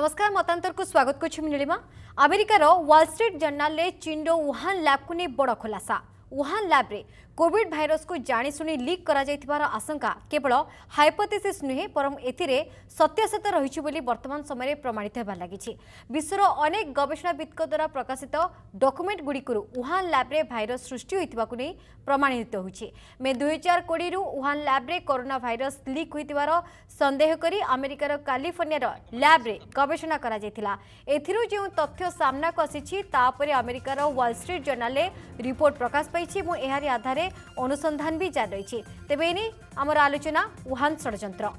नमस्कार मतांतर को स्वागत कर नीलिमा आमेरिकार वाल जर्नाल चीन रो वुहान लैब को नहीं बड़ खुलासा वुहान लैब्रे কোভিড ভাইরস কু জাশুনি লিক করা যাইতিবার আশঙ্কা কেবল হাইপোথিসিস নুহে বরং এথিরে সত্যাসত্য রয়েছে বলে বর্তমান সময়ে প্রমাণিত হবার লাগিছে বিশ্বর অনেক গবেষণাবিদক দ্বারা প্রকাশিত ডকুমেন্ট গুড়িকর উহান ল্যাব্রে ভাইরস সৃষ্টি হইতিবাকু को नहीं प्रमाणित मे दुई हजार कोड़ी वुहान ल्याब्रे कोरोना भाइरस लिक होईतिबार संदेह करी अमेरिकार कालिफोर्नियार ल्याब्रे गवेषणा करा जाइतिला एथिरु जे तथ्य सामना को आसीछि तापरे अमेरिकार वॉल स्ट्रीट जर्नल रे रिपोर्ट प्रकाश पाइछि मु एहारी आधार ଅନୁସନ୍ଧାନ ବି ଜାରି ରହିଛି ତେବେ ଏ ନେଇ ଆମର ଆଲୋଚନା ଉହାନ୍ ଷଡ଼ଯନ୍ତ୍ର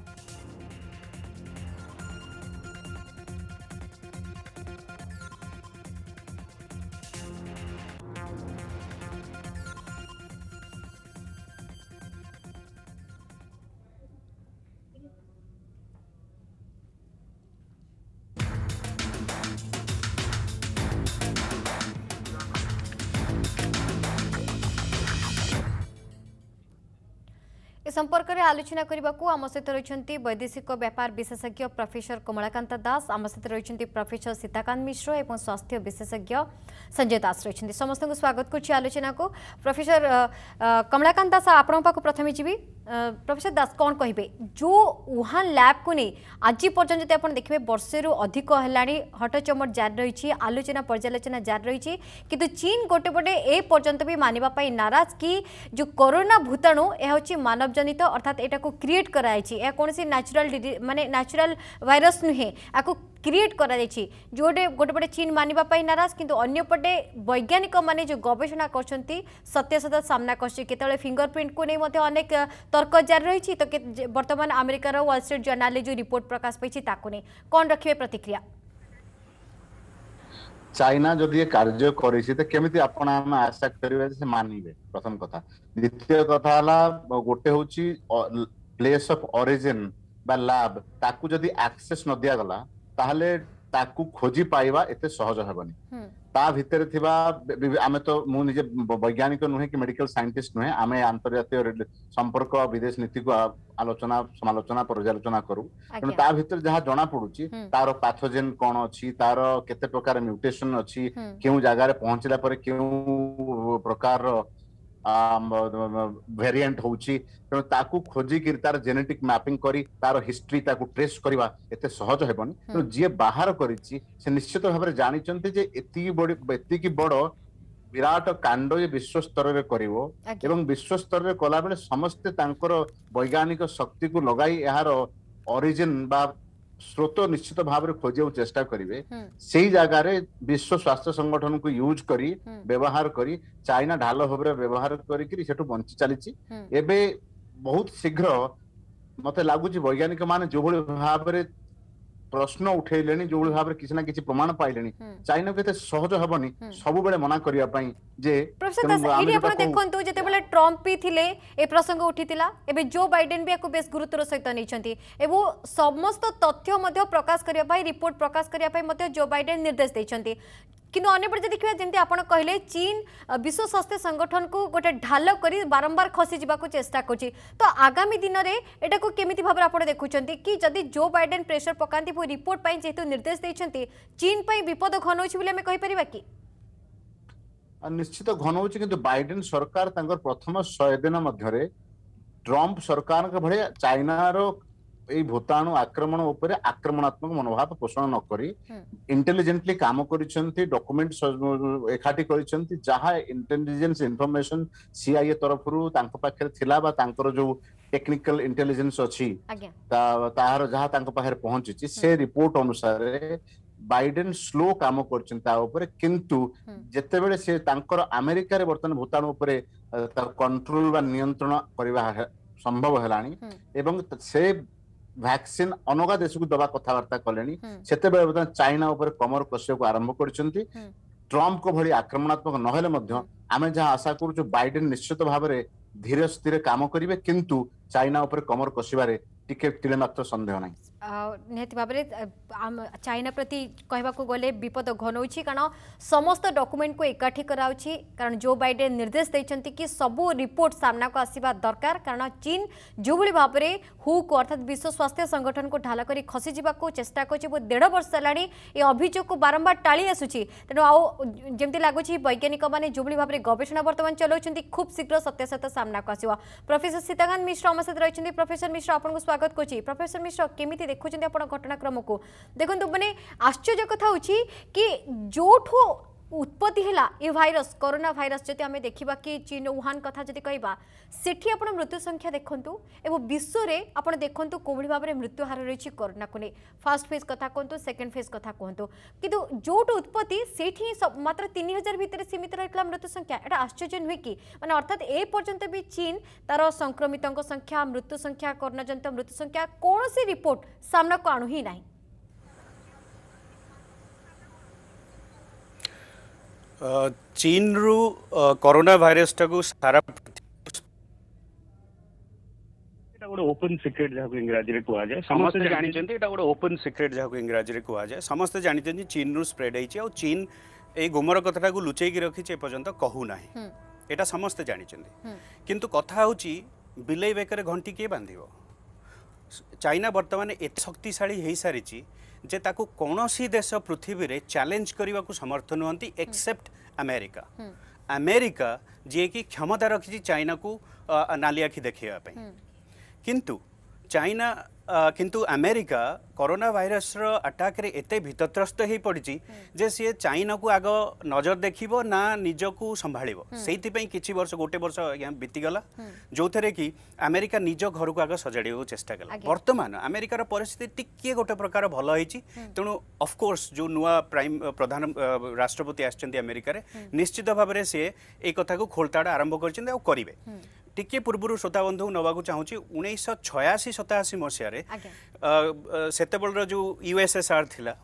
আলোচনা করিবা কো আম অসিত রইচন্তি বৈদেশিক কো ব্যপার বিশেষজ্ঞ প্রফেসর কমলাকান্ত দাস আম অসিত রইচন্তি প্রফেসর সীতাকান্ত মিশ্র এবং স্বাস্থ্য বিশেষজ্ঞ সঞ্জয় দাস রইচন্তি সমস্ত কো স্বাগত করি আলোচনা কো প্রফেসর কমলাকান্ত দাস আপোনাক প্রথমে জিবি প্রফেসর দাস কম কহবে যে উহান ল্যাবু নিয়ে আজ পর্যন্ত যদি আপনার দেখবে বর্ষের অধিক হল হটচমট জারি রয়েছে আলোচনা পর্যালোচনা জারি রয়েছে কিন্তু চীন গোটে পটে এ পর্যন্ত বি মানবা নারাজ কি যে করোনা ভূতাণু এ হচ্ছে মানবজনিত অর্থাৎ এটা ক্রিয়েট করা হয়েছে এ কোণী ন্যাচুরাল মানে ন্যাচুরাল ভাইরস নুহে ক্রিয়েট করা যাইছি যোটে গোটে পটে চীন মানিবা পাই নারাজ কিন্তু অন্যপটে বৈজ্ঞানিক মানে যে গবেষণা করছেন সত্যসত সামনা করছে কেতবে ফিঙ্গরপ্রিন্ট কু নেই মধ্যে অনেক তর্ক জারি রয়েছে তো বর্তমান আমেরিকার ওয়াল স্ট্রিট জর্নালে যে রিপোর্ট প্রকাশ পাইছে তাকে নেই কন রাখবে প্রতিক্রিয়া চাইনা যদি এ কার্য করেছে তো কেমিতি আপন আমি আশা করিবা যে সে মানিবে প্রথম কথা দ্বিতীয় কথা হলা গোটে হচ্ছে প্লেস অফ অরিজিন বা ল্যাব তাকু যদি অ্যাক্সেস ন দিয়া গলা ତାହେଲେ ତାକୁ ଖୋଜି ପାଇବା ଏତେ ସହଜ ହେବନି ତା ଭିତରେ ଥିବା ଆମେ ତ ମୁଁ ନିଜେ ବୈଜ୍ଞାନିକ ନୁହେଁ କି ମେଡିକାଲ ସାଇଣ୍ଟିଷ୍ଟ ନୁହେଁ ଆମେ ଆନ୍ତର୍ଜାତୀୟ ସମ୍ପର୍କ ବିଦେଶ ନୀତିକୁ ଆଲୋଚନା ସମାଲୋଚନା ପର୍ଯ୍ୟାଲୋଚନା କରୁ ତେଣୁ ତା ଭିତରେ ଯାହା ଜଣା ପଡୁଛି ତାର ପାଥୋଜେନ୍ କଣ ଅଛି ତାର କେତେ ପ୍ରକାର ମ୍ୟୁଟେସନ ଅଛି କେଉଁ ଜାଗାରେ ପହଞ୍ଚିଲା ପରେ କେଉଁ ପ୍ରକାରର ভেরিয়েন্ট হଉଛି ତେଣୁ ତାକୁ ଖୋଜିକିରି ତାର ଜେନେଟିକ୍ ମ୍ୟାପିଂ କରି ତାର ହିଷ୍ଟ୍ରି ତାକୁ ଟ୍ରେସ୍ କରିବା ଏତେ ସହଜ ହେବନି ତେଣୁ ଯିଏ ବାହାର କରିଛି ସେ ନିଶ୍ଚିତ ଭାବରେ ଜାଣିଛନ୍ତି ଯେ ଏତିକି ବଡ ଏତିକି ବଡ ବିରାଟ କାଣ୍ଡ ଯେ ବିଶ୍ୱ ସ୍ତରରେ କରିବ ଏବଂ ବିଶ୍ୱ ସ୍ତରରେ କଲାବେଳେ ସମସ୍ତେ ତାଙ୍କର ବୈଜ୍ଞାନିକ ଶକ୍ତିକୁ ଲଗାଇ ଏହାର ଅରିଜିନ୍ ବା ସ୍ରୋତ ନିଶ୍ଚିତ ଭାବରେ ଖୋଜିବାକୁ ଚେଷ୍ଟା କରିବେ ସେଇ ଜାଗାରେ ବିଶ୍ୱ ସ୍ୱାସ୍ଥ୍ୟ ସଂଗଠନକୁ ୟୁଜ କରି ବ୍ୟବହାର କରି ଚାଇନା ଢାଲ ଭାବରେ ବ୍ୟବହାର କରିକି ସେଠୁ ବଞ୍ଚି ଚାଲିଛି ଏବେ ବହୁତ ଶୀଘ୍ର ମତେ ଲାଗୁଛି ବୈଜ୍ଞାନିକ ମାନେ ଯୋଉଭଳି ଭାବରେ ପ୍ରଶ୍ନ ଉଠେଇଲେଣି ଯୋଉ ଭାବରେ କିଛି ନା କିଛି ପ୍ରମାଣ ପାଇଲେଣି ଚାଇନାକୁ ଏତେ ସହଜ ହବନି ସବୁବେଳେ ମନା କରିବା ପାଇଁ ଯେ ଏଇଠି ଆପଣ ଦେଖନ୍ତୁ ଯେତେବେଳେ ଟ୍ରମ୍ପ ବି ଥିଲେ ଏ ପ୍ରସଙ୍ଗ ଉଠିଥିଲା ଏବେ ଜୋ ବାଇଡେନ୍ ବି ୟାକୁ ବେଶ ଗୁରୁତ୍ୱର ସହିତ ନେଇଛନ୍ତି ଏବଂ ସମସ୍ତ ତଥ୍ୟ ମଧ୍ୟ ପ୍ରକାଶ କରିବା ପାଇଁ ରିପୋର୍ଟ ପ୍ରକାଶ କରିବା ପାଇଁ ମଧ୍ୟ ଜୋ ବାଇଡେନ୍ ନିର୍ଦ୍ଦେଶ ଦେଇଛନ୍ତି কিন্তু অন্যপটে দেখা যেমন আপনার কহিলেন চীন বিশ্ব স্বাস্থ্য সংগঠন কু গোটে ঢাল করে বারম্বার খসি যা চেষ্টা করছে তো আগামী দিনরে এটা কমিটি ভাবে আপনার দেখুছেন কি যদি জো বাইডেন প্রেসর পকাতে রিপোর্ট যেহেতু নির্দেশ দিয়েছেন চীন বিপদ ঘনাউছে বলে আমি কইপারা কি নিশ্চিত ঘনাউছে কিন্তু বাইডেন সরকার তাঁর প্রথম শহে দিন মধ্যে ট্রম্প সরকার ভাই চাইনার ଏଇ ଭୂତାଣୁ ଆକ୍ରମଣ ଉପରେ ଆକ୍ରମଣାତ୍ମକ ମନୋଭାବ ପୋଷଣ ନ କରି ଇଣ୍ଟେଲିଜେଣ୍ଟଲି କାମ କରିଛନ୍ତି ଡକୁମେଣ୍ଟ ଏକାଠି କରିଛନ୍ତି ଯାହା ଇଣ୍ଟେଲିଜେନ୍ସ ଇନଫର୍ମେସନ ସିଆଇଏ ତରଫରୁ ତାଙ୍କ ପାଖରେ ଥିଲା ବା ତାଙ୍କର ଯୋଉ ଟେକ୍ନିକାଲ ଇଣ୍ଟେଲିଜେନ୍ସ ଅଛି ତାହାର ଯାହା ତାଙ୍କ ପାଖରେ ପହଞ୍ଚିଛି ସେ ରିପୋର୍ଟ ଅନୁସାରେ ବାଇଡେନ ସ୍ଲୋ କାମ କରୁଛନ୍ତି ତା ଉପରେ କିନ୍ତୁ ଯେତେବେଳେ ସେ ତାଙ୍କର ଆମେରିକାରେ ବର୍ତ୍ତମାନ ଭୂତାଣୁ ଉପରେ କଣ୍ଟ୍ରୋଲ ବା ନିୟନ୍ତ୍ରଣ କରିବା ସମ୍ଭବ ହେଲାଣି ଏବଂ ସେ ভ্যাকসিন ଅନଗା ଦେଶକୁ ଦେବା କଥାବାର୍ତ୍ତା କଲେଣି ସେତେବେଳେ ବର୍ତ୍ତମାନ ଚାଇନା ଉପରେ କମର କଷିବାକୁ ଆରମ୍ଭ କରିଛନ୍ତି ଟ୍ରମ୍ପଙ୍କ ଭଳି ଆକ୍ରମଣାତ୍ମକ ନହେଲେ ମଧ୍ୟ ଆମେ ଯାହା ଆଶା କରୁଛୁ ବାଇଡେନ ନିଶ୍ଚିତ ଭାବରେ ଧୀରେ ସ୍ଥିରେ କାମ କରିବେ କିନ୍ତୁ ଚାଇନା ଉପରେ କମର କଷିବାରେ টিকে তিলে মাত্র সন্দেহ নাই ନିହାତି ଭାବରେ ଚାଇନା ପ୍ରତି କହିବାକୁ ଗଲେ ବିପଦ ଘନଉଛି କାରଣ ସମସ୍ତ ଡକୁମେଣ୍ଟକୁ ଏକାଠି କରାଉଛି କାରଣ ଜୋ ବାଇଡେନ୍ ନିର୍ଦ୍ଦେଶ ଦେଇଛନ୍ତି କି ସବୁ ରିପୋର୍ଟ ସାମ୍ନାକୁ ଆସିବା ଦରକାର କାରଣ ଚୀନ ଯେଉଁଭଳି ଭାବରେ ହୁକୁ ଅର୍ଥାତ୍ ବିଶ୍ୱ ସ୍ୱାସ୍ଥ୍ୟ ସଂଗଠନକୁ ଢାଲ କରି ଖସିଯିବାକୁ ଚେଷ୍ଟା କରୁଛି ଏବଂ ଦେଢ଼ ବର୍ଷ ହେଲାଣି ଏ ଅଭିଯୋଗକୁ ବାରମ୍ବାର ଟାଳି ଆସୁଛି ତେଣୁ ଆଉ ଯେମିତି ଲାଗୁଛି ବୈଜ୍ଞାନିକମାନେ ଯେଉଁଭଳି ଭାବରେ ଗବେଷଣା ବର୍ତ୍ତମାନ ଚଲାଉଛନ୍ତି ଖୁବ୍ ଶୀଘ୍ର ସତ୍ୟାସତ୍ୟ ସାମ୍ନାକୁ ଆସିବ ପ୍ରଫେସର ସୀତାକାନ୍ତ ମିଶ୍ର ଆମ ସହିତ ରହିଛନ୍ତି ପ୍ରଫେସର ମିଶ୍ର ଆପଣଙ୍କୁ স্বাগত করছি প্রফেসর মিশ্র কেমিতি দেখুছেন আপনার ঘটনাক্রমক দেখুন মানে আশ্চর্য কথা হচ্ছে কি যেঠু उत्पत्ति है ये भाइरस कोरोना भाइरस जब आम देखा कि चीन वुहान कथा जी कह से आप मृत्यु संख्या देखूँ विश्व में आप देखते कौली भाव में मृत्युहार रही करोना को नहीं फास्ट फेज कथा कहतु सेकेंड फेज कथ कहतु कितु जोट उत्पत्ति से मात्र तीन हजार भितर सीमित रही मृत्यु संख्या यहाँ आश्चर्य नुहे कि मैंने अर्थात ए पर्यंत भी चीन तार संक्रमित संख्या मृत्यु संख्या कोरोना जनित मृत्यु संख्या कौन सी रिपोर्ट सामना को आणु ही ना चीनरू कोरोना भाइरस टाकू सारा এটা গোটে ওপেন সিক্রেট যাকে ইংরাজিরে কুয়াযায় সমস্ত জানিছেন্তি এটা গোটে ওপেন সিক্রেট যাকে ইংরাজিরে কুয়াযায় সমস্ত জানিছেন্তি চীনরু স্প্রেড হয়েছে আর চীন এই গোমর কথাটাকে লুচাইকি রাখিছে এপর্যন্ত কহু না এটা সমস্ত জানিছেন্তি কিন্তু কথা হচ্ছে বিলেই বেকরে ঘণ্টি কে বাঁধিব চাইনা বর্তমানে এত শক্তিশালী হয়ে সারিছে ଯେ ତାକୁ କୌଣସି ଦେଶ ପୃଥିବୀରେ ଚ୍ୟାଲେଞ୍ଜ କରିବାକୁ ସମର୍ଥ ନୁହଁନ୍ତି ଏକ୍ସେପ୍ଟ ଆମେରିକା ଆମେରିକା ଯିଏକି କ୍ଷମତା ରଖିଛି ଚାଇନାକୁ ନାଲିଆଖି ଦେଖେଇବା ପାଇଁ କିନ୍ତୁ ଚାଇନା কিন্তু ଆମେରିକା କରୋନା ଭାଇରସର ଆଟାକ୍ରେ ଏତେ ଭୀତତ୍ରସ୍ତ ହୋଇପଡ଼ିଛି ଯେ ସିଏ ଚାଇନାକୁ ଆଗ ନଜର ଦେଖିବ ନା ନିଜକୁ ସମ୍ଭାଳିବ ସେଇଥିପାଇଁ କିଛି ବର୍ଷ ଗୋଟେ ବର୍ଷ ଆଜ୍ଞା ବିତିଗଲା ଯେଉଁଥିରେ କି ଆମେରିକା ନିଜ ଘରକୁ ଆଗ ସଜାଡ଼ିବାକୁ ଚେଷ୍ଟା କଲା ବର୍ତ୍ତମାନ ଆମେରିକାର ପରିସ୍ଥିତି ଟିକିଏ ଗୋଟେ ପ୍ରକାର ଭଲ ହେଇଛି ତେଣୁ ଅଫକୋର୍ସ ଯେଉଁ ନୂଆ ପ୍ରାଇମ୍ ପ୍ରଧାନ ରାଷ୍ଟ୍ରପତି ଆସିଛନ୍ତି ଆମେରିକାରେ ନିଶ୍ଚିତ ଭାବରେ ସିଏ ଏଇ କଥାକୁ ଖୋଳତାଡ଼ ଆରମ୍ଭ କରିଛନ୍ତି ଆଉ କରିବେ টিকি পূর্বর শ্রোতাবন্ধু নেওয়া চাহুছি উনিশশ ছয়াশি সতাশি মশায় সেতবেলার যে ইউএসএসআর লা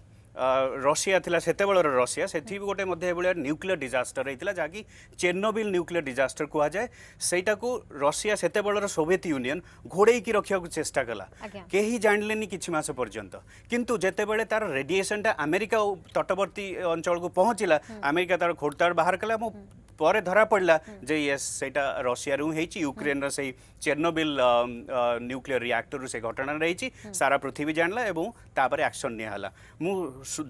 ରଷିଆ ଥିଲା ସେତେବେଳର ରଷିଆ ସେଠି ବି ଗୋଟେ ମଧ୍ୟ ଏଭଳିଆ ନ୍ୟୁକ୍ଲିୟର ଡିଜାଷ୍ଟର ହେଇଥିଲା ଯାହାକି ଚେର୍ନୋବିଲ୍ ନ୍ୟୁକ୍ଲିୟର ଡିଜାଷ୍ଟର କୁହାଯାଏ ସେଇଟାକୁ ରଷିଆ ସେତେବେଳର ସୋଭିଏତ୍ ୟୁନିଅନ୍ ଘୋଡ଼େଇକି ରଖିବାକୁ ଚେଷ୍ଟା କଲା କେହି ଜାଣିଲେନି କିଛି ମାସ ପର୍ଯ୍ୟନ୍ତ କିନ୍ତୁ ଯେତେବେଳେ ତାର ରେଡ଼ିଏସନ୍ଟା ଆମେରିକା ତଟବର୍ତ୍ତୀ ଅଞ୍ଚଳକୁ ପହଞ୍ଚିଲା ଆମେରିକା ତାର ଖୋଡ଼ତାଡ଼ ବାହାର କଲା ଏବଂ पर धरा पड़ला हम्म। जे ये रशिया हम्म। युक्रेन रही चेरनोबिल न्यूक्लियर रिएक्टर से घटना रही हम्म। सारा पृथ्वी जाणला और एक्शन निला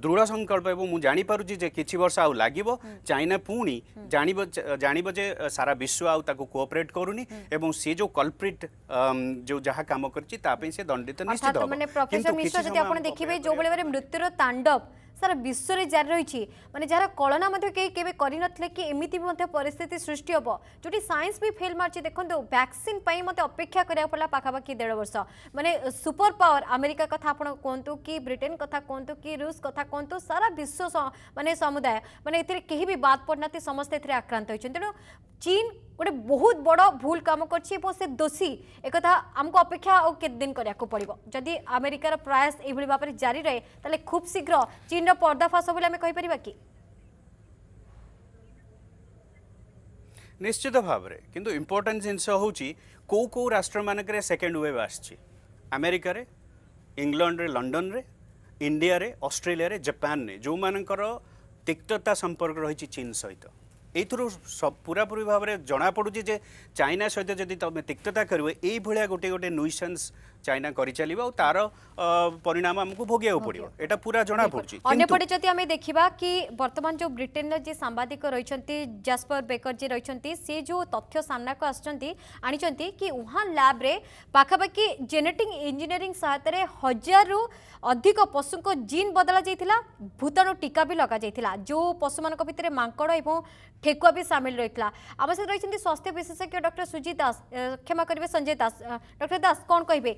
दृढ़ संकल्प जापारे कि वर्ष आउ लग चाइना पुणी जानवे सारा विश्व आगे कोअपरेट करूनी सी जो कल्प्रिट जो जहाँ कम कर दंडित निश्चित तो मृत्यु तांडव ସାରା ବିଶ୍ୱରେ ଜାରି ରହିଛି ମାନେ ଯାହାର କଳନା ମଧ୍ୟ କେହି କେବେ କରିନଥିଲେ କି ଏମିତି ବି ମଧ୍ୟ ପରିସ୍ଥିତି ସୃଷ୍ଟି ହେବ ଯେଉଁଠି ସାଇନ୍ସ ବି ଫେଲ୍ ମାରିଛି ଦେଖନ୍ତୁ ଭ୍ୟାକ୍ସିନ୍ ପାଇଁ ମୋତେ ଅପେକ୍ଷା କରିବାକୁ ପଡ଼ିଲା ପାଖାପାଖି ଦେଢ଼ ବର୍ଷ ମାନେ ସୁପର ପାୱାର ଆମେରିକା କଥା ଆପଣ କୁହନ୍ତୁ କି ବ୍ରିଟେନ୍ କଥା କୁହନ୍ତୁ କି ରୁଷ କଥା କୁହନ୍ତୁ ସାରା ବିଶ୍ୱ ମାନେ ସମୁଦାୟ ମାନେ ଏଥିରେ କେହି ବି ବାଦ ପଡ଼ିନାହାନ୍ତି ସମସ୍ତେ ଏଥିରେ ଆକ୍ରାନ୍ତ ହୋଇଛନ୍ତି ତେଣୁ চীন গোটে বহুত বড় ভুল কাম করছে এবং সে দোষী একথা আমি অপেক্ষা আউ কেতদিন করা পড়ব যদি আমেরিকার প্রয়াস এইভাবে ভাবে জারি রয়ে তাহলে খুব শীঘ্র চীনর পর্দাফাশ বলে আমি কইপার কি নিশ্চিত ভাবে কিন্তু ইম্পর্টাট জিনিস হচ্ছে কেউ কেউ রাষ্ট্র মানকর সেকেন্ড ওয়েভ আসছে আমেরিকার ইংল্যান্ডে লন্ডনরে ইন্ডিয়ারে অস্ট্রেলিয়ারে জাপানরে যে তিক্ততা সম্পর্ক রয়েছে চীন সহিত এইথর পুরাপুরি ভাবে জনাপড়ুছে যে চাইনা সহ যদি তুমি তিক্ততা করবে এইভাবে গোটে গোটে নুইসেন্স ଚାଇନା କରିଚାଲିବ ଆଉ ତାର ପରିଣାମ ଆମକୁ ଭୋଗିବାକୁ ପଡ଼ିବ ଏଇଟା ପୁରା ଜଣାପଡ଼ୁଛି ଅନ୍ୟପଟେ ଯଦି ଆମେ ଦେଖିବା କି ବର୍ତ୍ତମାନ ଯେଉଁ ବ୍ରିଟେନର ଯିଏ ସାମ୍ବାଦିକ ରହିଛନ୍ତି ଜାସ୍ପର ବେକର ଯିଏ ରହିଛନ୍ତି ସେ ଯେଉଁ ତଥ୍ୟ ସାମ୍ନାକୁ ଆସୁଛନ୍ତି ଆଣିଛନ୍ତି କି ଉହାନ୍ ଲ୍ୟାବ୍ରେ ପାଖାପାଖି ଜେନେଟିକ୍ ଇଞ୍ଜିନିୟରିଂ ସହାୟତାରେ ହଜାରରୁ ଅଧିକ ପଶୁଙ୍କ ଜିନ୍ ବଦଳା ଯାଇଥିଲା ଭୂତାଣୁ ଟୀକା ବି ଲଗାଯାଇଥିଲା ଯେଉଁ ପଶୁମାନଙ୍କ ଭିତରେ ମାଙ୍କଡ଼ ଏବଂ ଠେକୁଆ ବି ସାମିଲ ରହିଥିଲା ଆମ ସହିତ ରହିଛନ୍ତି ସ୍ୱାସ୍ଥ୍ୟ ବିଶେଷଜ୍ଞ ଡକ୍ଟର ସୁଜିତ ଦାସ କ୍ଷମା କରିବେ ସଞ୍ଜୟ ଦାସ ଡକ୍ଟର ଦାସ କ'ଣ କହିବେ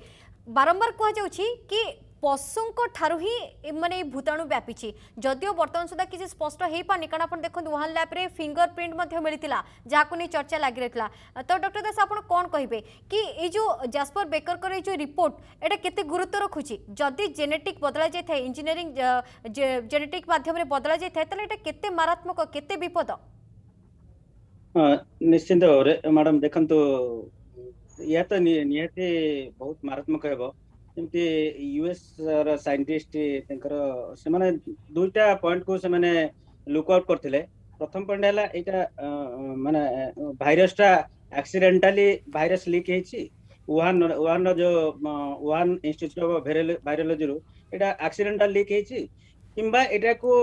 ବାରମ୍ବାର କୁହାଯାଉଛି କି ପଶୁଙ୍କଠାରୁ ହିଁ ମାନେ ଏଇ ଭୂତାଣୁ ବ୍ୟାପିଛି ଯଦିଓ ବର୍ତ୍ତମାନ ସୁଦ୍ଧା କିଛି ସ୍ପଷ୍ଟ ହେଇପାରୁନି କାରଣ ଆପଣ ଦେଖନ୍ତୁ ୱାନ୍ ଲ୍ୟାବ୍ରେ ଫିଙ୍ଗର ପ୍ରିଣ୍ଟ ମଧ୍ୟ ମିଳିଥିଲା ଯାହାକୁ ନେଇ ଚର୍ଚ୍ଚା ଲାଗି ରହିଥିଲା ତ ଡକ୍ଟର ଦାସ ଆପଣ କ'ଣ କହିବେ କି ଏଇ ଯେଉଁ ଜାସ୍ପର ବେକରଙ୍କର ଏଇ ଯେଉଁ ରିପୋର୍ଟ ଏଇଟା କେତେ ଗୁରୁତ୍ୱ ରଖୁଛି ଯଦି ଜେନେଟିକ୍ ବଦଳା ଯାଇଥାଏ ଇଞ୍ଜିନିୟରିଂ ଜେନେଟିକ୍ ମାଧ୍ୟମରେ ବଦଳା ଯାଇଥାଏ ତାହେଲେ ଏଇଟା କେତେ ମାରାତ୍ମକ କେତେ ବିପଦ ନିଶ୍ଚିନ୍ତ ଭାବରେ ମ୍ୟାଡ଼ାମ୍ ଦେଖନ୍ତୁ या तो निहाती बहुत मारात्मक हे जमी युएस रईंटिस्ट से दुईटा पॉइंट को लुकआउट करते प्रथम पॉइंट है मान भाइरसटा आक्सीडेटाली भाइर लिक वुहान वुहान जो वुहान इनट्यूट अफ भाइरोलोजी रूटा आक्सीडेटा लिक किंबा एटा को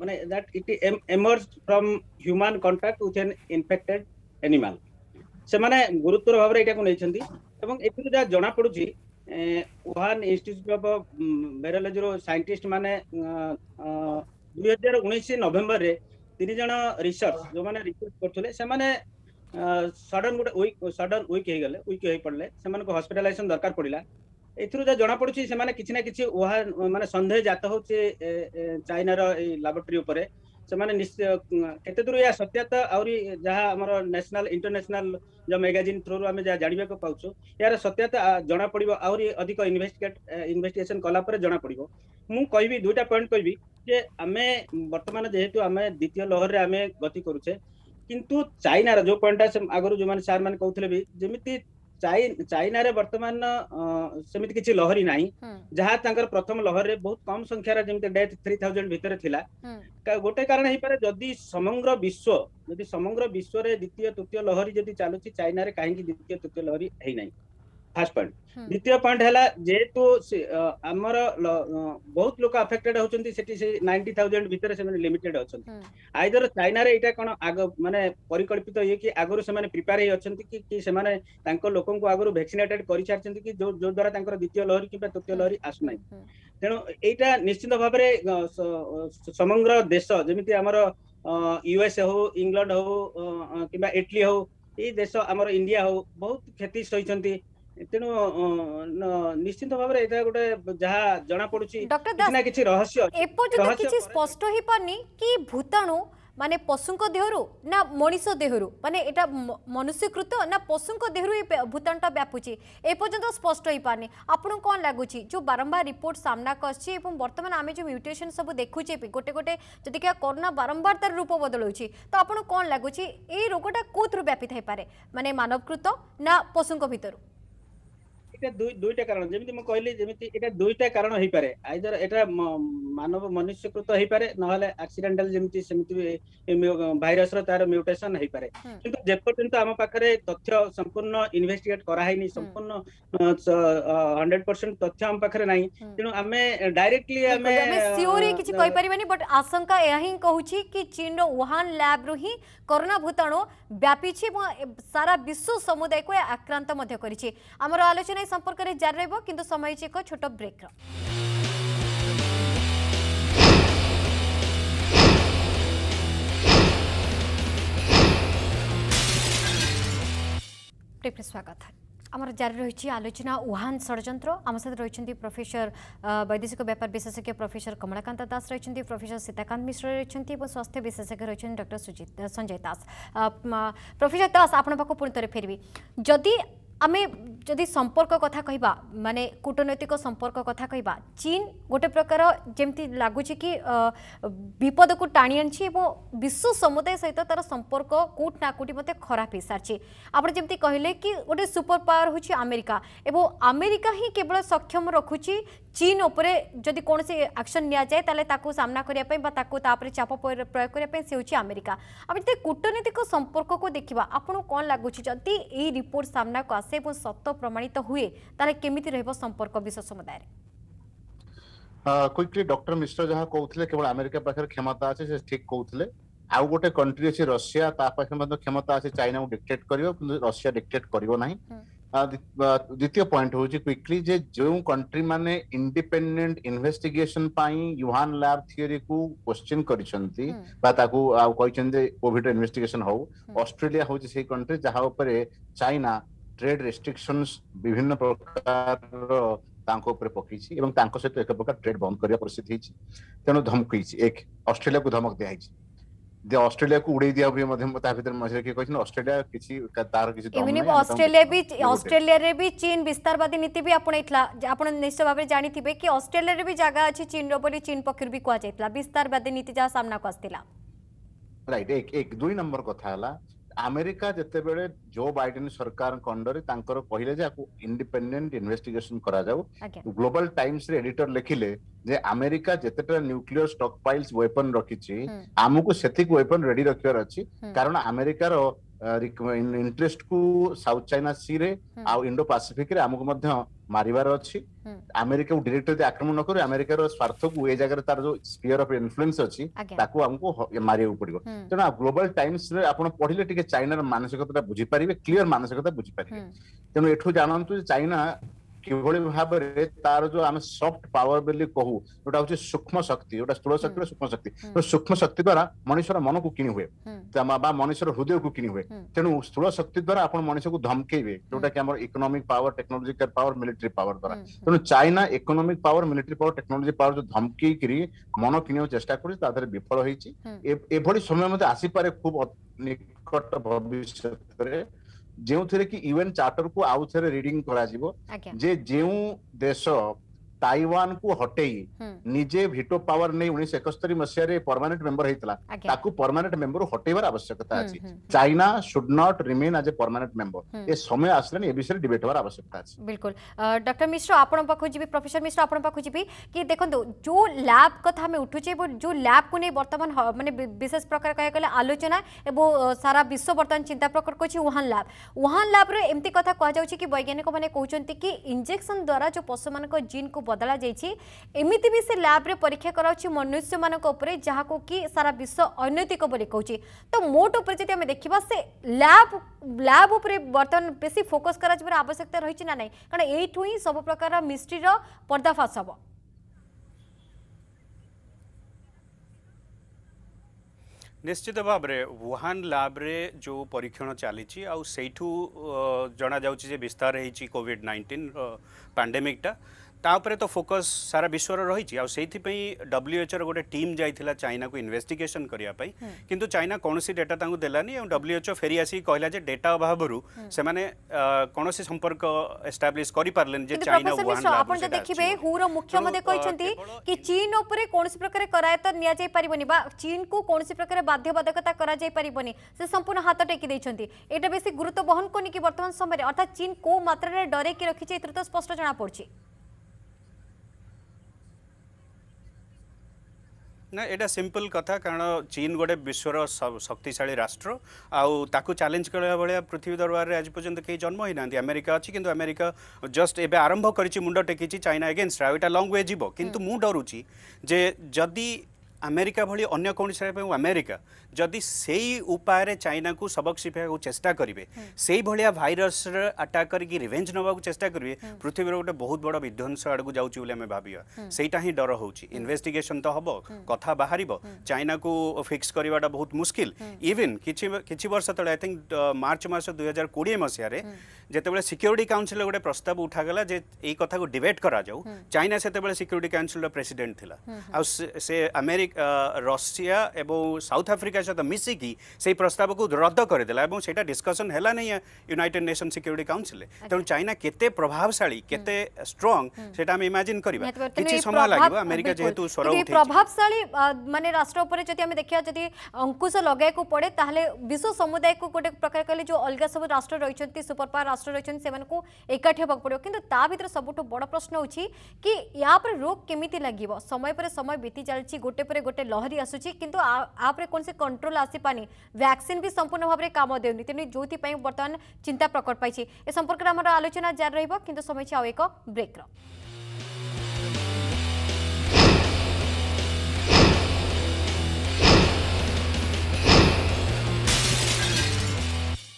माने that it emerge from human contact with an infected animal ସେମାନେ ଗୁରୁତ୍ୱର ଭାବରେ ଏଇଟାକୁ ନେଇଛନ୍ତି ଏବଂ ଏଥିରୁ ଯାହା ଜଣାପଡ଼ୁଛି ୱାହାନ ଇନଷ୍ଟିଚ୍ୟୁଟ୍ ଅଫ୍ ଭାଇରୋଲୋଜିର ସାଇଣ୍ଟିଷ୍ଟ ମାନେ ଦୁଇ ହଜାର ଉଣେଇଶ ନଭେମ୍ବରରେ ତିନି ଜଣ ରିସର୍ଚ୍ଚ ଯୋଉମାନେ ରିସର୍ଚ୍ଚ କରୁଥିଲେ ସେମାନେ ସଡନ୍ ଗୋଟେ ୱିକ୍ ସଡନ୍ ୱିକ୍ ହେଇଗଲେ ୱିକ୍ ହେଇପଡ଼ିଲେ ସେମାନଙ୍କୁ ହସ୍ପିଟାଲାଇଜେସନ ଦରକାର ପଡ଼ିଲା ଏଥିରୁ ଯାହା ଜଣାପଡ଼ୁଛି ସେମାନେ କିଛି ନା କିଛି ମାନେ ସନ୍ଦେହ ଜାତ ହେଉଛି ଚାଇନାର ଏଇ ଲାବୋରେଟୋରୀ ଉପରେ केते दूर यह सत्यात आहरी जहाँ नेशनल इंटरनेशनल जो मैगजीन थ्रु रू आम जानवाक पाच यार सत्यात जना पड़ आहरी अधिक इनभेस्टिगेट इनभेस्टिगेसन कला जना पड़ मुँ कह दुईटा पॉइंट कह आम बर्तमान जेहेतु आम द्वितीय लहर में आम गति करूचे कि चाइनार जो पॉइंट आगे जो सारे कहते भी जमी ଚାଇନାରେ ବର୍ତ୍ତମାନ ସେମିତି କିଛି ଲହରୀ ନାହିଁ ଯାହା ତାଙ୍କର ପ୍ରଥମ ଲହରୀରେ ବହୁତ କମ ସଂଖ୍ୟାର ଯେମିତି ଡେଥ୍ ଥ୍ରୀ ଥାଉଜେଣ୍ଡ ଭିତରେ ଥିଲା ଗୋଟେ କାରଣ ହେଇପାରେ ଯଦି ସମଗ୍ର ବିଶ୍ୱ ଯଦି ସମଗ୍ର ବିଶ୍ୱରେ ଦ୍ୱିତୀୟ ତୃତୀୟ ଲହରୀ ଯଦି ଚାଲୁଛି ଚାଇନାରେ କାହିଁକି ଦ୍ୱିତୀୟ ତୃତୀୟ ଲହରୀ ହେଇନାହିଁ ফার্স্ট পয়েন্ট দ্বিতীয় পয়েন্ট হল যেহেতু আমার বহুত লোক আফেক্টেড হচ্ছেন সেটি সে নাইনটি থাউজেন্ড ভিতরে সে লিমিটেড অনেক আইদর চাইনার এইটা কোণ আগ মানে পরিকল্পিত ইয়ে কি আগর সে প্রিপেয়ার হয়ে অনেক কি কি সে তাঙ্ক লোক আগর ভ্যাকসিনেটেড করে সারিছেন কি যো দ্বারা তাঙ্কর দ্বিতীয় লহরী কিংবা তৃতীয় লহরী আসু নাই তেণু এইটা নিশ্চিত ভাবে সমগ্র দেশ যেমিতি আমার ୟୁଏସ୍ ହଉ ଇଂଲଣ୍ଡ ହଉ କିମ୍ବା ଇଟାଲି ହଉ ଏଇ ଦେଶ ଆମର ଇଣ୍ଡିଆ ହଉ ବହୁତ କ୍ଷତି ସହିଛନ୍ତି ତେଣୁ ନିଶ୍ଚିନ୍ତ ଭାବରେ ଏଇଟା ଗୋଟେ ଯାହା ଜଣାପଡ଼ୁଛି ପଡୁଛି ନା କିଛି ରହସ୍ୟ ଏପର୍ଯ୍ୟନ୍ତ କିଛି ସ୍ପଷ୍ଟ ହେଇପାରୁନି କି ଭୂତାଣୁ ମାନେ ପଶୁଙ୍କ ଦେହରୁ ନା ମଣିଷ ଦେହରୁ ମାନେ ଏଇଟା ମନୁଷ୍ୟକୃତ ନା ପଶୁଙ୍କ ଦେହରୁ ଏ ଭୂତାଣୁଟା ବ୍ୟାପୁଛି ଏପର୍ଯ୍ୟନ୍ତ ସ୍ପଷ୍ଟ ହେଇପାରୁନି ଆପଣଙ୍କୁ କ'ଣ ଲାଗୁଛି ଯେଉଁ ବାରମ୍ବାର ରିପୋର୍ଟ ସାମ୍ନାକୁ ଆସୁଛି ଏବଂ ବର୍ତ୍ତମାନ ଆମେ ଯେଉଁ ମ୍ୟୁଟେସନ୍ ସବୁ ଦେଖୁଛେ ବି ଗୋଟେ ଗୋଟେ ଯଦି କି କରୋନା ବାରମ୍ବାର ତାର ରୂପ ବଦଳଉଛି ତ ଆପଣଙ୍କୁ କ'ଣ ଲାଗୁଛି ଏଇ ରୋଗଟା କେଉଁଥିରୁ ବ୍ୟାପି ଥାଇପାରେ ମାନେ ମାନବକୃତ ନା ପଶୁଙ୍କ ଭିତରୁ এটা দুই দুইটা কারণ যেমিতি মু কইলি যেমিতি এটা দুইটা কারণ হই পারে আইদার এটা মানব মনুষ্যকৃত হই পারে নহলে অ্যাক্সিডেন্টাল যেমিতি সেমিতি ভাইরাস র তার মিউটেশন হই পারে কিন্তু যে পর্যন্ত আম পাখরে তথ্য সম্পূর্ণ ইনভেস্টিগেট করা হইনি সম্পূর্ণ 100% তথ্য আম পাখরে নাই তেণু আমি ডাইরেক্টলি আমি আমি সিওরি কিছু কই পারিবানি বাট আশঙ্কা এয়া হি কহুছি কি চীন র উহান ল্যাব রু হি করোনা ভূতাণু ব্যাপিছি সারা বিশ্ব সমুদায়কে আক্রান্ত মধ্য করিছি আমার আলোচনা ଏ ସମ୍ପର୍କରେ ଜାରି ରହିବ କିନ୍ତୁ ସମୟ ହେଇଛି ଏକ ଛୋଟ ବ୍ରେକ୍ର স্বাগত আমার জারি রয়েছে আলোচনা উহান ষড়যন্ত্র আমার সাথে রয়েছেন প্রফেসর বৈদেশিক ব্যাপার বিশেষজ্ঞ প্রফেসর কমলাকান্ত দাস রয়েছেন প্রফেসর সীতাকান্ত মিশ্র রয়েছেন এবং স্বাস্থ্য বিশেষজ্ঞ রয়েছেন ডক্টর সুজিত সঞ্জয় দাস প্রফেসর দাস আপনার পাখ পুঁথরে ফেরবি যদি আমি যদি সম্পর্ক কথা কহবা মানে কূটনৈতিক সম্পর্ক কথা কহবা চীন গোটে প্রকার যেমি লাগুছে কি বিপদকু টাণি আনছি এবং বিশ্ব সমুদায় সহ তার সম্পর্ক কোট না কোটি মতো খারাপ হয়ে সারছে আপনার যেমি কহিলেন কি গোটে সুপর পাওয়ার হচ্ছে আমেরিকা এবং আমেরিকা হি কেবল সক্ষম রাখুছি চীন উপরে যদি কোণী আকশন নিয়া যায় তাহলে তাকে সামনা করা বা তাকে তাপরে চাপ প্রয়োগ করা সে হচ্ছে আমেরিকা আপনি যদি কূটনৈতিক সম্পর্ক দেখা আপনার কম লাগুছে যদি এই রিপোর্ট সামনা আস ଆସେ ଏବଂ ସତ ପ୍ରମାଣିତ ହୁଏ ତାହେଲେ କେମିତି ରହିବ ସମ୍ପର୍କ ବିଶ୍ୱ ସମୁଦାୟରେ କୁଇକଲି ଡକ୍ଟର ମିଶ୍ର ଯାହା କହୁଥିଲେ କେବଳ ଆମେରିକା ପାଖରେ କ୍ଷମତା ଅଛି ସେ ଠିକ କହୁଥିଲେ ଆଉ ଗୋଟେ କଣ୍ଟ୍ରି ଅଛି ରଷିଆ ତା ପାଖରେ ମଧ୍ୟ କ୍ଷମତା ଅଛି ଚାଇନାକୁ ଡିକ୍ଟେଟ୍ କରିବ କିନ୍ତୁ ରଷିଆ ଡିକ୍ଟେଟ୍ କରିବ ନାହିଁ ଦ୍ୱିତୀୟ ପଏଣ୍ଟ ହଉଛି କ୍ୱିକଲି ଯେ ଯେଉଁ କଣ୍ଟ୍ରି ମାନେ ଇଣ୍ଡିପେଣ୍ଡେଣ୍ଟ ଇନଭେଷ୍ଟିଗେସନ ପାଇଁ ୟୁହାନ ଲ୍ୟାବ ଥିଓରିକୁ କ୍ୱେଶ୍ଚିନ୍ କରିଛନ୍ତି ବା ତାକୁ ଆଉ କହିଛନ୍ତି କୋଭିଡ ଇନଭେଷ୍ଟିଗେସନ ହଉ ଅଷ୍ଟ୍ରେଲିଆ ହଉଛି ସେଇ କଣ୍ଟ୍ରି ଯାହା ଉପରେ ଚାଇନା ଟ୍ରେଡ୍ ରେଷ୍ଟ୍ରିକ୍ସନ୍ସ ବିଭିନ୍ନ ପ୍ରକାରର ତାଙ୍କ ଉପରେ ପକେଇଛି ଏବଂ ତାଙ୍କ ସହିତ ଏକ ପ୍ରକାର ଟ୍ରେଡ୍ ବନ୍ଦ କରିବା ପରିସ୍ଥିତି ହେଇଛି ତେଣୁ ଧମକେଇଛି ଏକ ଅଷ୍ଟ୍ରେଲିଆକୁ ଧମକ ଦିଆହେଇଛି ଯେ ଅଷ୍ଟ୍ରେଲିଆକୁ ଉଡେଇ ଦିଆ ହୁଏ ମଧ୍ୟ ତା ଭିତରେ ମଝିରେ କିଏ କହିଛନ୍ତି ଅଷ୍ଟ୍ରେଲିଆ କିଛି ତାର କିଛି ଅଷ୍ଟ୍ରେଲିଆ ବି ଅଷ୍ଟ୍ରେଲିଆରେ ବି ଚୀନ ବିସ୍ତାରବାଦୀ ନୀତି ବି ଆପଣେଇଥିଲା ଆପଣ ନିଶ୍ଚୟ ଭାବରେ ଜାଣିଥିବେ କି ଅଷ୍ଟ୍ରେଲିଆରେ ବି ଜାଗା ଅଛି ଚୀନର ବୋଲି ଚୀନ ପକ୍ଷରୁ ବି କୁହାଯାଇଥିଲା ବିସ୍ତାରବାଦୀ ନୀତି ଯାହା ସାମ୍ନାକୁ ଆସିଥିଲା ରାଇଟ ଏକ ଦୁଇ ନମ୍ବର କଥା ହେଲା ଆମେରିକା ଯେତେବେଳେ ଜୋ ବାଇଡେନ ସରକାରଙ୍କ ଅଣ୍ଡରରେ ତାଙ୍କର କହିଲେ ଯେ ଆକୁ ଇଣ୍ଡିପେଣ୍ଡେଣ୍ଟ ଇନଭେଷ୍ଟିଗେସନ କରାଯାଉ ଗ୍ଲୋବାଲ ଟାଇମ୍ସରେ ଏଡିଟର ଲେଖିଲେ ଯେ ଆମେରିକା ଯେତେଟା ନ୍ୟୁକ୍ଲିୟର ଷ୍ଟକ୍ ପାଇଲ୍ସ ୱେପନ ରଖିଛି ଆମକୁ ସେତିକି ୱେପନ ରେଡି ରଖିବାର ଅଛି କାରଣ ଆମେରିକାର ଇଣ୍ଟରେଷ୍ଟକୁ ସାଉଥ ଚାଇନା ସିରେ ଆଉ ଇଣ୍ଡୋ ପାସିଫିକରେ ଆମକୁ ମଧ୍ୟ ମାରିବାର ଅଛି ଆମେରିକାକୁ ଡିରେକ୍ଟ ଡିରେକ୍ଟଲି ଆକ୍ରମଣ ନକରି ଆମେରିକାର ସ୍ୱାର୍ଥକୁ ଏ ଜାଗାରେ ତାର ଯୋଉ ସ୍ପିୟର ଅଫ ଇନଫ୍ଲୁଏନ୍ସ ଅଛି ତାକୁ ଆମକୁ ମାରିବାକୁ ପଡିବ ତେଣୁ ଗ୍ଲୋବାଲ ଟାଇମ୍ସରେ ଆପଣ ପଢିଲେ ଟିକେ ଚାଇନାର ମାନସିକତା ବୁଝିପାରିବେ କ୍ଲିଅର ମାନସିକତା ବୁଝିପାରିବେ ତେଣୁ ଏଠୁ ଜାଣନ୍ତୁ ଯେ ଚାଇନା କିଭଳି ଭାବରେ ତାର ଯୋଉ ଆମେ ସଫ୍ଟ ପାୱାର ବୋଲି କହୁ ଯୋଉଟା ହଉଛି ସୂକ୍ଷ୍ମ ଶକ୍ତି ଯୋଉଟା ସ୍ଥୂଳ ଶକ୍ତିର ସୂକ୍ଷ୍ମ ଶକ୍ତି ସୂକ୍ଷ୍ମ ଶକ୍ତି ଦ୍ଵାରା ମଣିଷର ମନକୁ କିଣି ହୁଏ ବା ମଣିଷର ହୃଦୟକୁ କିଣି ହୁଏ ତେଣୁ ସ୍ଥୂଳ ଶକ୍ତି ଦ୍ଵାରା ଆପଣ ମଣିଷକୁ ଧମକେଇବେ ଯୋଉଟା କି ଆମର economic power technological power military power ଦ୍ଵାରା ତେଣୁ China economic power military power technology power ଯୋଉ ଧମକେଇକିରି ମନ କିଣିବାକୁ ଚେଷ୍ଟା କରୁଛି ତା ଦେହରେ ବିଫଳ ହେଇଛି ଏଭଳି ସମୟ ମଧ୍ୟ ଆସିପାରେ ଖୁବ ନିକଟ ଭବିଷ୍ୟତରେ ଯେଉଁଥିରେ କି ୟୁଏନ୍ ଚାର୍ଟରକୁ ଆଉ ଥରେ ରିଡିଂ କରାଯିବ ଯେ ଯେଉଁ ଦେଶ ତାଇୱାନକୁ ହଟେଇ ନିଜେ ଭିଟୋ ପାୱାର ନେଇ ଉଣେଇଶହ ଏକସ୍ତରୀ ମସିହାରେ ପରମାନେଣ୍ଟ ମେମ୍ବର ହେଇଥିଲା ତାକୁ ପରମାନେଣ୍ଟ ମେମ୍ବରରୁ ହଟେଇବାର ଆବଶ୍ୟକତା ଅଛି China should not remain as a permanent member ଏ ସମୟ ଆସିଲାନି ଏ ବିଷୟରେ ଡିବେଟ୍ ହେବାର ଆବଶ୍ୟକତା ଅଛି ବିଲକୁଲ ଡକ୍ଟର ମିଶ୍ର ଆପଣଙ୍କ ପାଖକୁ ଯିବି ପ୍ରଫେସର ମିଶ୍ର ଆପଣଙ୍କ ପାଖକୁ ଯିବି କି ଦେଖନ୍ତୁ ଯୋଉ ଲ୍ୟାବ୍ କଥା ଆମେ ଉଠୁଛେ ଏବଂ ଯୋଉ ଲ୍ୟାବ୍କୁ ନେଇ ବର୍ତ୍ତମାନ ମାନେ ବିଶେଷ ପ୍ରକାର କହିବାକୁ ଗଲେ ଆଲୋଚନା ଏବଂ ସାରା ବିଶ୍ୱ ବର୍ତ୍ତମାନ ଚିନ୍ତା ପ୍ରକଟ କରୁଛି ୱାହାନ ଲ୍ୟାବ୍ ୱାହାନ ଲ୍ୟାବ୍ରେ ଏମିତି କଥା କୁହାଯାଉଛି କି ବୈଜ୍ଞାନିକମାନେ କହୁଛନ୍ତି କି ଇଞ୍ଜେକ୍ସନ୍ ଦ୍ୱାରା ଯୋଉ ପଶୁମାନଙ୍କ ଜିନ୍କୁ बदल जामती भी से लैब्रे परीक्षा कराऊ मनुष्य मानते जहाँ को कि सारा विश्व अनैतिक बोली कहे तो मोट उपर जब देखा से लैब लैब उतन बेस फोकस कर आवश्यकता रही ना ना कारण यू ही सब प्रकार मिस्ट्री रर्दाफाश हम निश्चित भाव वुहान लैब्रे जो परीक्षण चली सही जना जा विस्तार होविड नाइंटीन पैंडेमिकटा ତା ଉପରେ ତ ଫୋକସ୍ ସାରା ବିଶ୍ୱର ରହିଛି ଆଉ ସେଇଥିପାଇଁ ଡବ୍ଲ୍ୟୁଏଚ୍ଓର ଗୋଟେ ଟିମ୍ ଯାଇଥିଲା ଚାଇନାକୁ ଇନଭେଷ୍ଟିଗେସନ୍ କରିବା ପାଇଁ କିନ୍ତୁ ଚାଇନା କୌଣସି ଡେଟା ତାଙ୍କୁ ଦେଲାନି ଏବଂ ଡବ୍ଲ୍ୟୁଏଚ୍ଓ ଫେରି ଆସିକି କହିଲା ଯେ ଡେଟା ଅଭାବରୁ ସେମାନେ କୌଣସି ସମ୍ପର୍କ ଏଷ୍ଟାବ୍ଲିଶ କରିପାରିଲେନି ଯେ ଚାଇନା ଆପଣ ଯଦି ଦେଖିବେ ହୁର ମୁଖ୍ୟ ମଧ୍ୟ କହିଛନ୍ତି କି ଚୀନ ଉପରେ କୌଣସି ପ୍ରକାର କରାୟତ ନିଆଯାଇ ପାରିବନି ବା ଚୀନକୁ କୌଣସି ପ୍ରକାର ବାଧ୍ୟବାଧକତା କରାଯାଇ ପାରିବନି ସେ ସମ୍ପୂର୍ଣ୍ଣ ହାତ ଟେକି ଦେଇଛନ୍ତି ଏଇଟା ବେଶୀ ଗୁରୁତ୍ୱ ବହନ କରୁନି କି ବର୍ତ୍ତମାନ ସମୟରେ ଅର୍ଥାତ୍ ଚୀନ କୋଉ ମାତ୍ରାରେ ଡରେଇକି ରଖିଛି ଏଥିରୁ ତ ସ୍ପଷ୍ଟ ଜଣାପଡ଼ୁଛି না এটা সিম্পল কথা কারণ চীন গোটে বিশ্বর শক্তিশালী রাষ্ট্র আকু চ্যালেঞ্জ করা ভাবে পৃথিবী দরবারে আজ পর্যন্ত কেউ জন্ম হয়ে না আমেরিকা অছি কিন্তু আমেরিকা জস্ট এবে আরম্ভ করেছি মুন্ড টেকিছি চাইনা এগেনস্ট আউ এটা লং ওয়ে যাব কিন্তু মু ডরুছি যে যদি আমেরিকা ভি অন্য কৌশি আমেরিকা ଯଦି ସେଇ ଉପାୟରେ ଚାଇନାକୁ ସବକ ଶିଖେଇବାକୁ ଚେଷ୍ଟା କରିବେ ସେଇଭଳିଆ ଭାଇରସର ଆଟାକ୍ କରିକି ରିଭେଞ୍ଜ ନେବାକୁ ଚେଷ୍ଟା କରିବେ ପୃଥିବୀର ଗୋଟେ ବହୁତ ବଡ଼ ବିଧ୍ୱଂସ ଆଡ଼କୁ ଯାଉଛି ବୋଲି ଆମେ ଭାବିବା ସେଇଟା ହିଁ ଡର ହେଉଛି ଇନଭେଷ୍ଟିଗେସନ୍ ତ ହେବ କଥା ବାହାରିବ ଚାଇନାକୁ ଫିକ୍ସ କରିବାଟା ବହୁତ ମୁସ୍କିଲ ଇଭିନ୍ କିଛି କିଛି ବର୍ଷ ତଳେ ଆଇ ଥିଙ୍କ ମାର୍ଚ୍ଚ ମାସ ଦୁଇ ହଜାର କୋଡ଼ିଏ ମସିହାରେ ଯେତେବେଳେ ସିକ୍ୟୁରିଟି କାଉନସିଲ୍ର ଗୋଟେ ପ୍ରସ୍ତାବ ଉଠାଗଲା ଯେ ଏଇ କଥାକୁ ଡିବେଟ୍ କରାଯାଉ ଚାଇନା ସେତେବେଳେ ସିକ୍ୟୁରିଟି କାଉନସିଲ୍ର ପ୍ରେସିଡେଣ୍ଟ ଥିଲା ଆଉ ସେ ଆମେରିକା ରଷିଆ ଏବଂ ସାଉଥ ଆଫ୍ରିକା सहित मिसिकी से प्रस्ताव को रद्द करदेला डिस्कसन है यूनिटेड नेसन सिक्यूरीटी काउनसिल तेणु चाइना हम्म। हम्म। के प्रभावशा के स्ट्रंग से इमाजिन कर प्रभावशा राष्ट्र देखा जब अंकुश लगे पड़े विश्व समुदाय को गोटे प्रकार कह जो अलग सब राष्ट्र रही सुपरपावर राष्ट्र रही एकाठी होगा पड़ो कि सब बड़ प्रश्न हो कि रोग केमी लगे समय पर समय बीती चलती गोटेपर गोटे लहरी आसूँ कौन কন্ট্রোল আসিপানি ভ্যাকসিন বি সম্পূর্ণ ভাবে কাম দেউনি তেমনি যেপা বর্তমান চিন্তা প্রকট পাইছে এ সম্পর্কে আমার আলোচনা জারি রহব কিন্তু সময় আছে আউ এক ব্রেক্র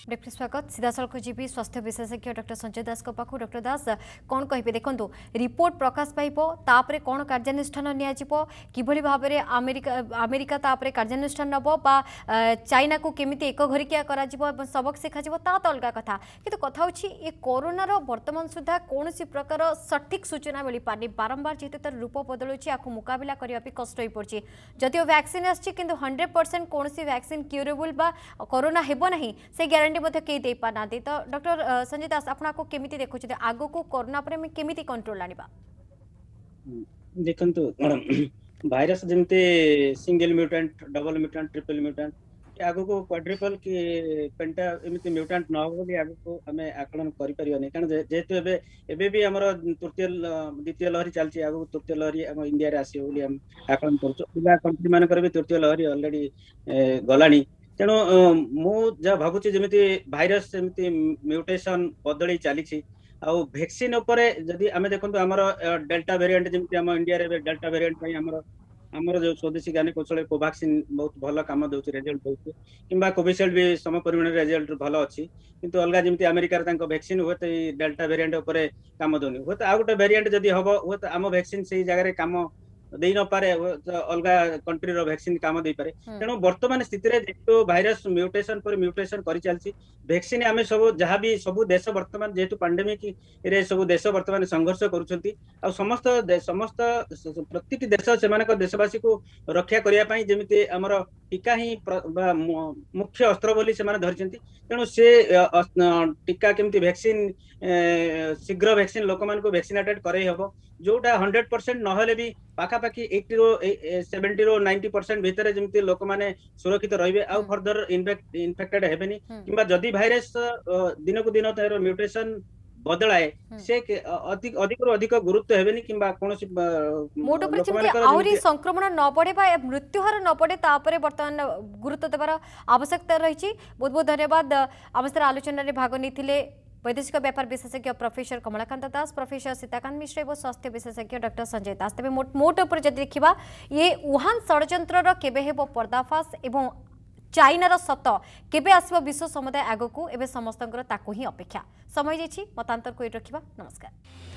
डॉक्टर स्वागत सीधासल जी स्वास्थ्य विशेषज्ञ डॉक्टर संजय दास पाखु डॉक्टर दास कौन कहे देखो रिपोर्ट प्रकाश पाइबर कौन कार्यानुषान किभली भाव में आमेरिका आमेरिका कार्यानुषान नब बा चाइना को केमी एक घरिकिया सबक शिखा तो अलग कथा कि कथ हूँ ये करोनार बर्तमान सुधा कौन सी प्रकार सठिक सूचना मिल पारे बारंबार जीत रूप बदलू आपको मुकबिला करने कष्ट पड़ी जदिव भैक्सीन आंड्रेड परसेंट कौन सी भैक्सीन क्यूरेबुल करोना हेबना से ग्यारंटी मध्य केही ଦେଇପାରୁନାହାନ୍ତି ତ ଡକ୍ଟର ସଞ୍ଜୟ ଦାସ ଆପଣ ଆକୁ କେମିତି ଦେଖୁଛନ୍ତି ଆଗକୁ କରୋନା ପରେ ଆମେ କେମିତି କଣ୍ଟ୍ରୋଲ ଆଣିବା ଦେଖନ୍ତୁ ଭାଇରସ୍ ଯେମିତି single mutant double mutant triple mutant ଆଗକୁ କ୍ୱାଡ୍ରିପଲ କି ପେଣ୍ଟା ଏମିତି ମ୍ୟୁଟାଣ୍ଟ ନ ହେବ ବୋଲି ଆଗକୁ ଆମେ ଆକଳନ କରିପାରିବାନି କାରଣ ଯେହେତୁ ଏବେ ଏବେ ବି ଆମର ତୃତୀୟ ଦ୍ୱିତୀୟ ଲହରୀ ଚାଲିଛି ଆଗକୁ ତୃତୀୟ ଲହରୀ ଆମ ଇଣ୍ଡିଆରେ ଆସିବ ବୋଲି ଆମେ ଆକଳନ କରୁଛୁ ଅଲଗା କଣ୍ଟ୍ରି ମାନଙ୍କର ବି ତୃତୀୟ ଲହରୀ ଅଲରେଡି ଗଲାଣି ତେଣୁ ମୁଁ ଯାହା ଭାବୁଛି ଯେମିତି ଭାଇରସ୍ ଯେମିତି ମ୍ୟୁଟେସନ୍ ବଦଳି ଚାଲିଛି ଆଉ ଭ୍ୟାକ୍ସିନ୍ ଉପରେ ଯଦି ଆମେ ଦେଖନ୍ତୁ ଆମର ଡେଲ୍ଟା ଭେରିଆଣ୍ଟ ଯେମିତି ଆମ ଇଣ୍ଡିଆରେ ଏବେ ଡେଲ୍ଟା ଭେରିଏଣ୍ଟ ପାଇଁ ଆମର ଆମର ଯୋଉ ସ୍ୱଦେଶୀ ଜ୍ଞାନ କୌଶଳ କୋଭାକ୍ସିନ୍ ବହୁତ ଭଲ କାମ ଦେଉଛି ରେଜଲ୍ଟ ଦେଉଛି କିମ୍ବା କୋଭିସିଲ୍ଡ ବି ସମ ପରିମାଣରେ ରେଜଲ୍ଟ ଭଲ ଅଛି କିନ୍ତୁ ଅଲଗା ଯେମିତି ଆମେରିକାରେ ତାଙ୍କ ଭ୍ୟାକ୍ସିନ୍ ହୁଏତ ଏଇ ଡେଲ୍ଟା ଭେରିଏଣ୍ଟ ଉପରେ କାମ ଦେଉନି ହୁଏତ ଆଉ ଗୋଟେ ଭେରିଏଣ୍ଟ ଯଦି ହବ ହୁଏତ ଆମ ଭ୍ୟାକ୍ସିନ୍ ସେଇ ଜାଗାରେ କାମ ଦେଇ ନପାରେ ଅଲଗା କଣ୍ଟ୍ରିର ଭ୍ୟାକ୍ସିନ କାମ ଦେଇପାରେ ତେଣୁ ବର୍ତ୍ତମାନ ସ୍ଥିତିରେ ଯେହେତୁ ଭାଇରସ ମ୍ୟୁଟେସନ ପରେ ମ୍ୟୁଟେସନ କରିଚାଲିଛି ଭ୍ୟାକ୍ସିନ ଆମେ ସବୁ ଯାହା ବି ସବୁ ଦେଶ ବର୍ତ୍ତମାନ ଯେହେତୁ ପାଣ୍ଡେମିକରେ ସବୁ ଦେଶ ବର୍ତ୍ତମାନ ସଂଘର୍ଷ କରୁଛନ୍ତି ଆଉ ସମସ୍ତ ସମସ୍ତ ପ୍ରତିଟି ଦେଶ ସେମାନଙ୍କ ଦେଶବାସୀକୁ ରକ୍ଷା କରିବା ପାଇଁ ଯେମିତି ଆମର ଟିକା ହିଁ ମୁଖ୍ୟ ଅସ୍ତ୍ର ବୋଲି ସେମାନେ ଧରିଛନ୍ତି ତେଣୁ ସେ ଟିକା କେମିତି ଭ୍ୟାକ୍ସିନ ଶୀଘ୍ର ଭ୍ୟାକ୍ସିନ ଲୋକମାନଙ୍କୁ ଭ୍ୟାକ୍ସିନେଟେଡ୍ କରାଇ ହେବ ଯୋଉଟା ହଣ୍ଡ୍ରେଡ୍ ପରସେଣ୍ଟ ନହେଲେ ବି ପାଖା ପାଖାପାଖି ଏଇଟିରୁ ସେଭେଣ୍ଟିରୁ ନାଇଣ୍ଟି ପରସେଣ୍ଟ ଭିତରେ ଯେମିତି ଲୋକମାନେ ସୁରକ୍ଷିତ ରହିବେ ଆଉ ଫର୍ଦର ଇନଫେକ୍ଟେଡ ହେବେନି କିମ୍ବା ଯଦି ଭାଇରସ ଦିନକୁ ଦିନ ତାର ମ୍ୟୁଟେସନ ବଦଳାଏ ସେ ଅଧିକରୁ ଅଧିକ ଗୁରୁତ୍ୱ ହେବେନି କିମ୍ବା କୌଣସି ମୋଟ ଉପରେ ଯେମିତି ଆହୁରି ସଂକ୍ରମଣ ନ ବଢେ ବା ମୃତ୍ୟୁହାର ନ ବଢେ ତା ଉପରେ ବର୍ତ୍ତମାନ ଗୁରୁତ୍ୱ ଦେବାର ଆବଶ୍ୟକତା ରହିଛି ବହୁତ ବହୁତ ଧନ୍ୟବାଦ ଆମ ସାର ଆଲୋଚନାରେ ଭାଗ ନେଇଥିଲେ वैदेशिक व्यापार विशेषज्ञ प्रोफेसर कमलाकांत दास प्रोफेसर सीताकांत मिश्र और स्वास्थ्य विशेषज्ञ डॉक्टर संजय दास तेज मोट मोट उपर देखा ये वुहान षड़ के पर्दाफाश और चाइनार सत के विश्व समुदाय आगक समस्त ही अपेक्षा समय जाइए मतांतर को ये रखा नमस्कार